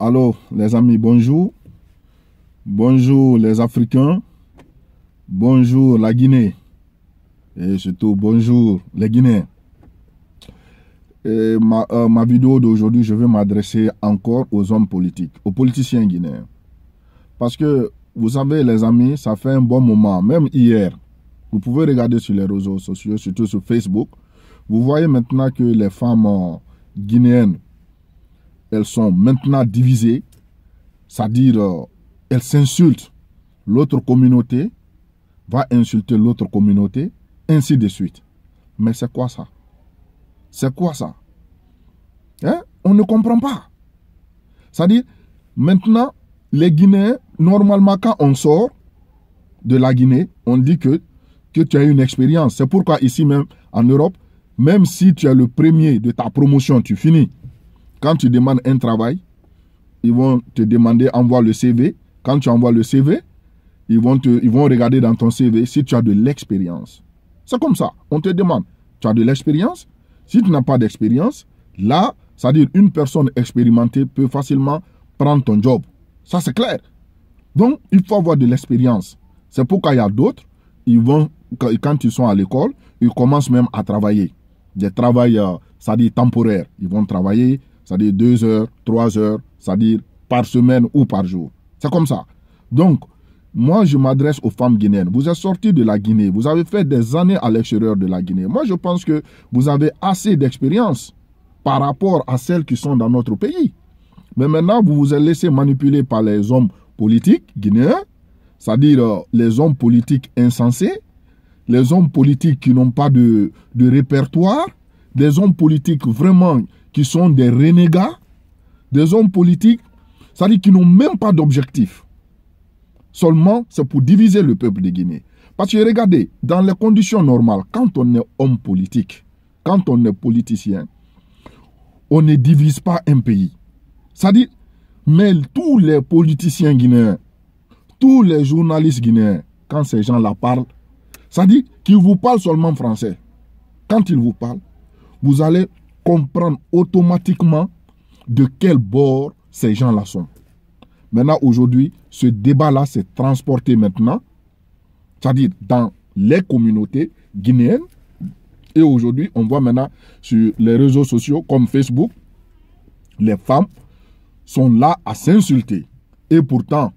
alors les amis, bonjour. Bonjour, les Africains. Bonjour, la Guinée. Et surtout, bonjour, les Guinéens. Et euh, ma, vidéo d'aujourd'hui, je vais m'adresser encore aux hommes politiques, aux politiciens guinéens. Parce que, vous savez, les amis, ça fait un bon moment, même hier. Vous pouvez regarder sur les réseaux sociaux, surtout sur Facebook. Vous voyez maintenant que les femmes euh, guinéennes elles sont maintenant divisées, c'est-à-dire euh, elles s'insultent. L'autre communauté va insulter l'autre communauté, ainsi de suite. Mais c'est quoi ça C'est quoi ça hein? On ne comprend pas. C'est-à-dire, maintenant, les Guinéens, normalement, quand on sort de la Guinée, on dit que, que tu as une expérience. C'est pourquoi ici même, en Europe, même si tu es le premier de ta promotion, tu finis. Quand tu demandes un travail, ils vont te demander envoie le CV. Quand tu envoies le CV, ils vont, ils vont regarder dans ton CV si tu as de l'expérience. C'est comme ça. On te demande, tu as de l'expérience Si tu n'as pas d'expérience, là, c'est-à-dire une personne expérimentée peut facilement prendre ton job. Ça, c'est clair. Donc, il faut avoir de l'expérience. C'est pourquoi il y a d'autres, ils vont, quand ils sont à l'école, ils commencent même à travailler. Des cest euh, c'est-à-dire temporaires. Ils vont travailler c'est-à-dire deux heures, trois heures, c'est-à-dire par semaine ou par jour. C'est comme ça. Donc, moi, je m'adresse aux femmes guinéennes. Vous êtes sorties de la Guinée, vous avez fait des années à l'extérieur de la Guinée. Moi, je pense que vous avez assez d'expérience par rapport à celles qui sont dans notre pays. Mais maintenant, vous vous êtes laissé manipuler par les hommes politiques guinéens, c'est-à-dire euh, les hommes politiques insensés, les hommes politiques qui n'ont pas de, de répertoire, des hommes politiques vraiment qui sont des renégats, des hommes politiques, c'est-à-dire qui n'ont même pas d'objectif. Seulement, c'est pour diviser le peuple de Guinée. Parce que regardez, dans les conditions normales, quand on est homme politique, quand on est politicien, on ne divise pas un pays. C'est-à-dire, mais tous les politiciens guinéens, tous les journalistes guinéens, quand ces gens-là parlent, c'est-à-dire qu'ils vous parlent seulement français. Quand ils vous parlent, vous allez comprendre automatiquement de quel bord ces gens-là sont. Maintenant, aujourd'hui, ce débat-là s'est transporté maintenant, c'est-à-dire dans les communautés guinéennes. Et aujourd'hui, on voit maintenant sur les réseaux sociaux comme Facebook, les femmes sont là à s'insulter. Et pourtant,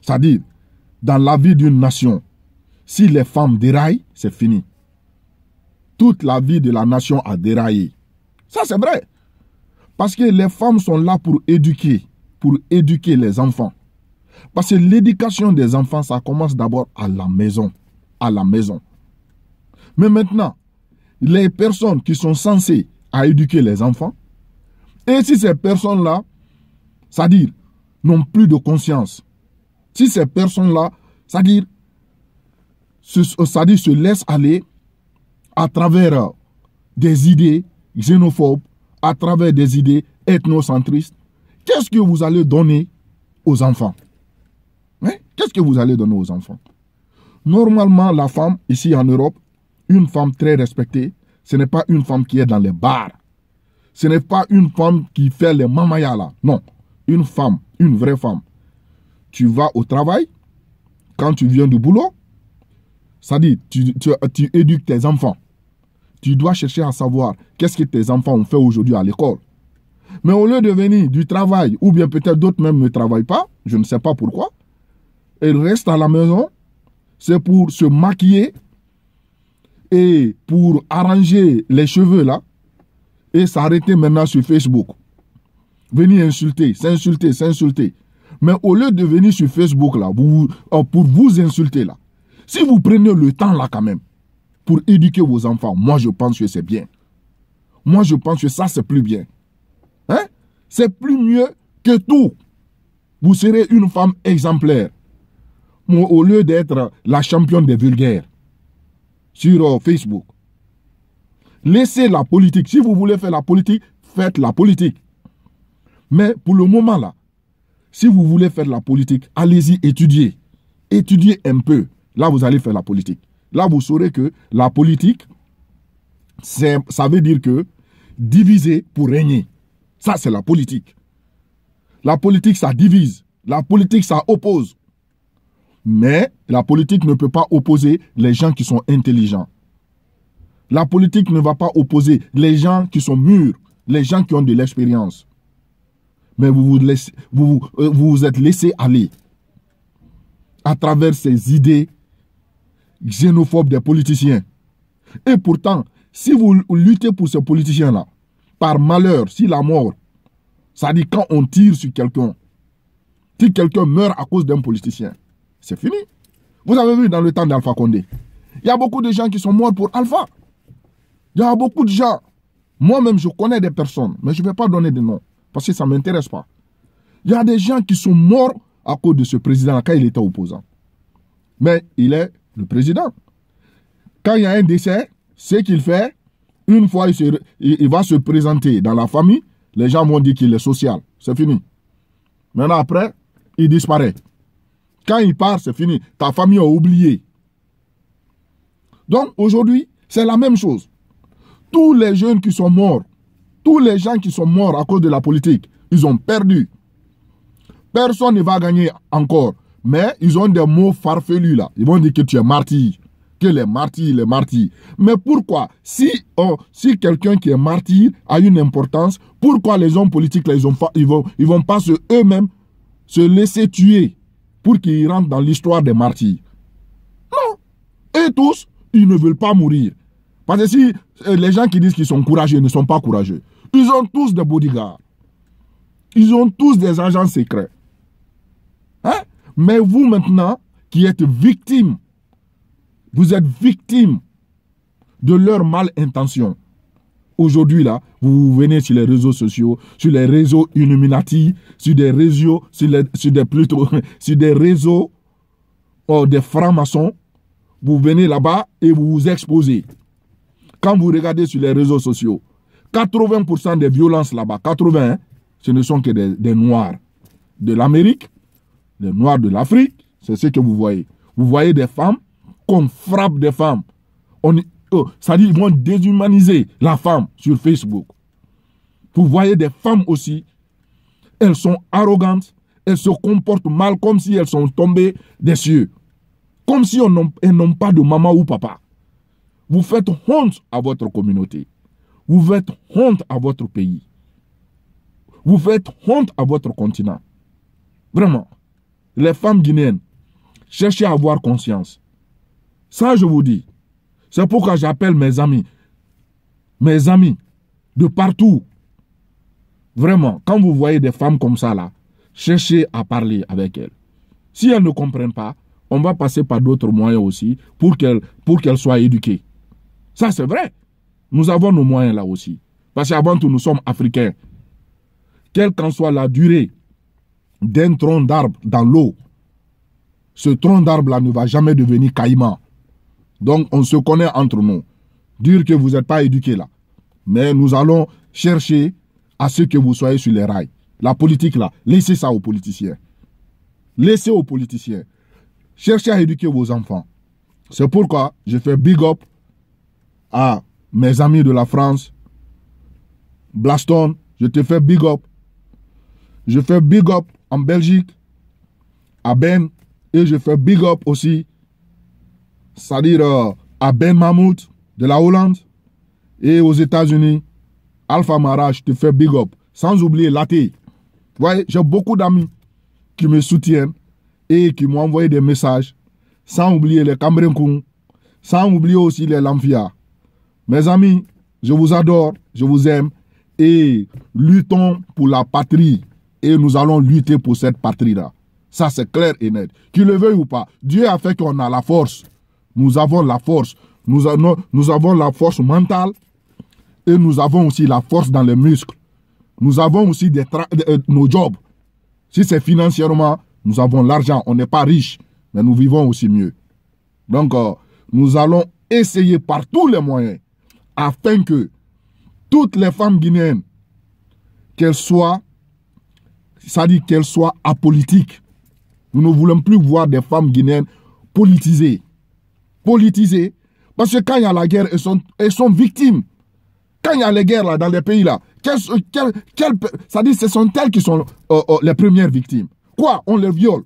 c'est-à-dire, dans la vie d'une nation, si les femmes déraillent, c'est fini. Toute la vie de la nation a déraillé. Ça, c'est vrai. Parce que les femmes sont là pour éduquer, pour éduquer les enfants. Parce que l'éducation des enfants, ça commence d'abord à la maison. À la maison. Mais maintenant, les personnes qui sont censées à éduquer les enfants, et si ces personnes-là, c'est-à-dire, n'ont plus de conscience, si ces personnes-là, c'est-à-dire, se, euh, se laissent aller à travers euh, des idées, Xénophobe à travers des idées ethnocentristes, qu'est-ce que vous allez donner aux enfants hein? Qu'est-ce que vous allez donner aux enfants Normalement, la femme, ici en Europe, une femme très respectée, ce n'est pas une femme qui est dans les bars. Ce n'est pas une femme qui fait les mamayala. Non. Une femme, une vraie femme. Tu vas au travail, quand tu viens du boulot, ça dit, tu éduques tes enfants tu dois chercher à savoir qu'est-ce que tes enfants ont fait aujourd'hui à l'école. Mais au lieu de venir du travail, ou bien peut-être d'autres même ne travaillent pas, je ne sais pas pourquoi, ils restent à la maison, c'est pour se maquiller et pour arranger les cheveux là, et s'arrêter maintenant sur Facebook. Venir insulter, s'insulter, s'insulter. Mais au lieu de venir sur Facebook là, euh, pour vous insulter là, si vous prenez le temps là quand même, pour éduquer vos enfants. Moi, je pense que c'est bien. Moi, je pense que ça, c'est plus bien. Hein? C'est plus mieux que tout. Vous serez une femme exemplaire. au lieu d'être la championne des vulgaires sur euh, Facebook. Laissez la politique. Si vous voulez faire la politique, faites la politique. Mais pour le moment là, si vous voulez faire la politique, allez-y étudier. Étudiez un peu. Là, vous allez faire la politique. Là, vous saurez que la politique, ça veut dire que diviser pour régner. Ça, c'est la politique. La politique, ça divise. La politique, ça oppose. Mais la politique ne peut pas opposer les gens qui sont intelligents. La politique ne va pas opposer les gens qui sont mûrs, les gens qui ont de l'expérience. Mais vous vous, euh, vous, êtes laissé aller à travers ces idées xénophobe des politiciens. Et pourtant, si vous luttez pour ces politiciens-là, par malheur, si la mort, ça dit quand on tire sur quelqu'un, si quelqu'un meurt à cause d'un politicien, c'est fini. Vous avez vu dans le temps d'Alpha Condé, il y a beaucoup de gens qui sont morts pour Alpha. Il y a beaucoup de gens. Moi-même, je connais des personnes, mais je ne vais pas donner de nom, parce que ça ne m'intéresse pas. Il y a des gens qui sont morts à cause de ce président-là quand il était opposant. Mais il est le président. Quand il y a un décès, ce qu'il fait, une fois il, va se présenter dans la famille, les gens vont dire qu'il est social. C'est fini. Maintenant, après, il disparaît. Quand il part, c'est fini. Ta famille a oublié. Donc, aujourd'hui, c'est la même chose. Tous les jeunes qui sont morts, tous les gens qui sont morts à cause de la politique, ils ont perdu. Personne ne va gagner encore. Mais ils ont des mots farfelus là. Ils vont dire que tu es martyr. Que les martyrs, les martyrs. Mais pourquoi Si, si quelqu'un qui est martyr a une importance, pourquoi les hommes politiques là, ils ne vont, ils vont pas eux-mêmes se laisser tuer pour qu'ils rentrent dans l'histoire des martyrs Non. Et tous, ils ne veulent pas mourir. Parce que si euh, les gens qui disent qu'ils sont courageux ne sont pas courageux, ils ont tous des bodyguards. Ils ont tous des agents secrets. Mais vous maintenant, qui êtes victime, vous êtes victime de leur mal intention. Aujourd'hui, là, vous venez sur les réseaux sociaux, sur les réseaux Illuminati, sur des réseaux, sur, les, des plutôt, sur des réseaux oh, des francs-maçons. Vous venez là-bas et vous vous exposez. Quand vous regardez sur les réseaux sociaux, 80% des violences là-bas, 80, ce ne sont que des Noirs de l'Amérique, les Noirs de l'Afrique, c'est ce que vous voyez. Vous voyez des femmes, qu'on frappe des femmes. On, ça euh, dit, ils vont déshumaniser la femme sur Facebook. Vous voyez des femmes aussi, elles sont arrogantes, elles se comportent mal comme si elles sont tombées des cieux. Comme si elles n'ont pas de maman ou papa. Vous faites honte à votre communauté. Vous faites honte à votre pays. Vous faites honte à votre continent. Vraiment les femmes guinéennes, cherchez à avoir conscience. Ça, je vous dis. C'est pourquoi j'appelle mes amis. Mes amis, de partout. Vraiment, quand vous voyez des femmes comme ça, là, cherchez à parler avec elles. Si elles ne comprennent pas, on va passer par d'autres moyens aussi pour qu'elles soient éduquées. Ça, c'est vrai. Nous avons nos moyens là aussi. Parce qu'avant tout, nous sommes africains. Quelle qu'en soit la durée d'un tronc d'arbre dans l'eau, ce tronc d'arbre-là ne va jamais devenir caïman. Donc, on se connaît entre nous. Dire que vous n'êtes pas éduqué là. Mais nous allons chercher à ce que vous soyez sur les rails. La politique là, laissez ça aux politiciens. Laissez aux politiciens. Cherchez à éduquer vos enfants. C'est pourquoi je fais big up à mes amis de la France. Blaston, je te fais big up. Je fais big up en Belgique, à Ben. Et je fais big up aussi, c'est-à-dire euh, à Ben Mahmoud de la Hollande. Et aux États-Unis, Alpha Mara, je te fais big up. Sans oublier Laté. Vous voyez, j'ai beaucoup d'amis qui me soutiennent et qui m'ont envoyé des messages. Sans oublier les Camerounais, sans oublier aussi les Lamfia. Mes amis, je vous adore, je vous aime et luttons pour la patrie et nous allons lutter pour cette patrie-là. Ça, c'est clair et net. Qu'il le veuille ou pas, Dieu a fait qu'on a la force. Nous avons la force. Nous, avons, la force mentale et nous avons aussi la force dans les muscles. Nous avons aussi euh, nos jobs. Si c'est financièrement, nous avons l'argent. On n'est pas riche, mais nous vivons aussi mieux. Donc, euh, nous allons essayer par tous les moyens afin que toutes les femmes guinéennes, qu'elles soient ça dit qu'elles soient apolitiques. Nous ne voulons plus voir des femmes guinéennes politisées. Politisées. Parce que quand il y a la guerre, elles sont, elles sont victimes. Quand il y a les guerres là, dans les pays là, ça dit, ce sont elles qui sont euh, euh, les premières victimes. Quoi On les viole.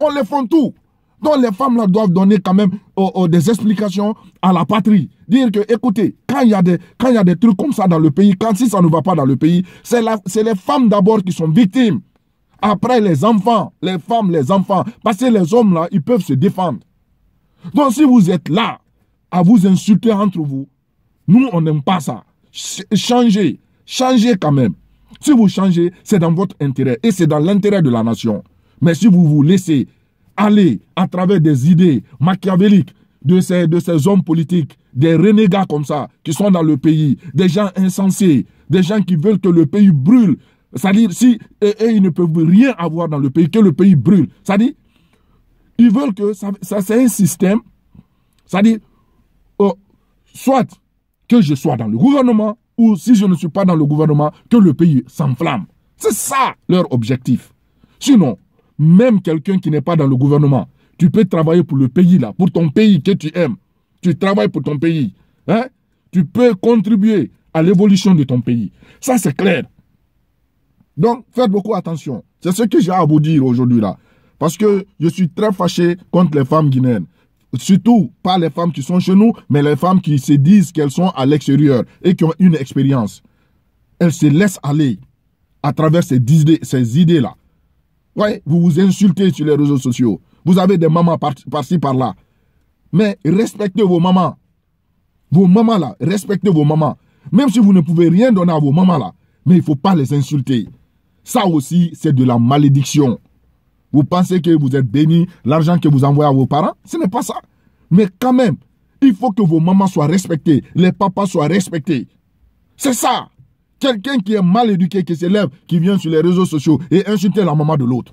On les font tout. Donc les femmes là doivent donner quand même euh, des explications à la patrie. Dire que, écoutez, quand il y, a des, quand il y a des trucs comme ça dans le pays, quand si ça ne va pas dans le pays, c'est les femmes d'abord qui sont victimes. Après les enfants, les femmes, les enfants. Parce que les hommes là, ils peuvent se défendre. Donc si vous êtes là à vous insulter entre vous, nous on n'aime pas ça. changez, changez quand même. Si vous changez, c'est dans votre intérêt et c'est dans l'intérêt de la nation. Mais si vous vous laissez aller à travers des idées machiavéliques de ces, de ces hommes politiques, des renégats comme ça, qui sont dans le pays, des gens insensés, des gens qui veulent que le pays brûle, c'est-à-dire, si ils ne peuvent rien avoir dans le pays, que le pays brûle. C'est-à-dire, ils veulent que ça, c'est un système. C'est-à-dire, oh, soit que je sois dans le gouvernement, ou si je ne suis pas dans le gouvernement, que le pays s'enflamme. C'est ça leur objectif. Sinon, même quelqu'un qui n'est pas dans le gouvernement, tu peux travailler pour le pays là, pour ton pays que tu aimes. Tu travailles pour ton pays. Hein. Tu peux contribuer à l'évolution de ton pays. Ça, c'est clair. Donc, faites beaucoup attention. C'est ce que j'ai à vous dire aujourd'hui là. Parce que je suis très fâché contre les femmes guinéennes. Surtout pas les femmes qui sont chez nous, mais les femmes qui se disent qu'elles sont à l'extérieur et qui ont une expérience. Elles se laissent aller à travers ces idées-là. Ces idées ouais, vous vous insultez sur les réseaux sociaux. Vous avez des mamans par par par là Mais respectez vos mamans. Vos mamans là, respectez vos mamans. Même si vous ne pouvez rien donner à vos mamans là, mais il ne faut pas les insulter. Ça aussi, c'est de la malédiction. Vous pensez que vous êtes béni, l'argent que vous envoyez à vos parents, ce n'est pas ça. Mais quand même, il faut que vos mamans soient respectées, les papas soient respectés. C'est ça. Quelqu'un qui est mal éduqué, qui s'élève, qui vient sur les réseaux sociaux et insulte la maman de l'autre.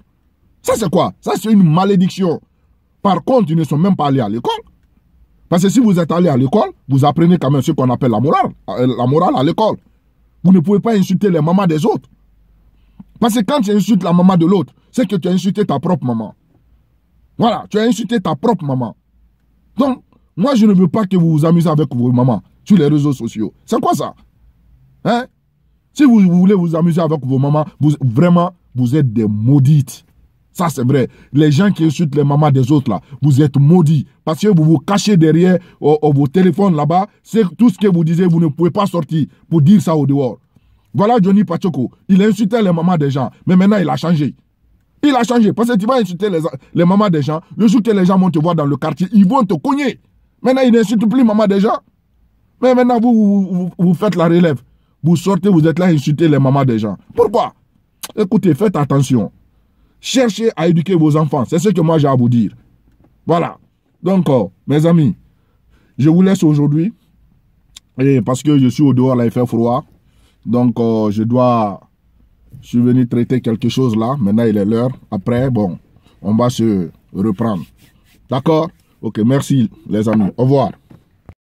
Ça, c'est quoi Ça, c'est une malédiction. Par contre, ils ne sont même pas allés à l'école. Parce que si vous êtes allé à l'école, vous apprenez quand même ce qu'on appelle la morale, euh, la morale à l'école. Vous ne pouvez pas insulter les mamans des autres. Parce que quand tu insultes la maman de l'autre, c'est que tu as insulté ta propre maman. Voilà, tu as insulté ta propre maman. Donc, moi, je ne veux pas que vous vous amusez avec vos mamans sur les réseaux sociaux. C'est quoi ça Hein Si vous, voulez vous amuser avec vos mamans, vous, vraiment, vous êtes des maudites. Ça, c'est vrai. Les gens qui insultent les mamans des autres, là, vous êtes maudits. Parce que vous vous cachez derrière vos téléphones là-bas. C'est tout ce que vous disiez, vous ne pouvez pas sortir pour dire ça au dehors. Voilà Johnny Pachoko, Il insultait les mamans des gens. Mais maintenant, il a changé. Il a changé. Parce que tu vas insulter les, mamans des gens. Le jour que les gens vont te voir dans le quartier, ils vont te cogner. Maintenant, il n'insultent plus maman des gens. Mais maintenant, vous vous, faites la relève. Vous sortez, vous êtes là à insulter les mamans des gens. Pourquoi Écoutez, faites attention. Cherchez à éduquer vos enfants. C'est ce que moi j'ai à vous dire. Voilà. Donc, euh, mes amis, je vous laisse aujourd'hui. Et parce que je suis au dehors, là, il fait froid. Donc, euh, je dois... Je suis venu traiter quelque chose là. Maintenant, il est l'heure. Après, bon, on va se reprendre. D'accord Ok, merci les amis. Au revoir.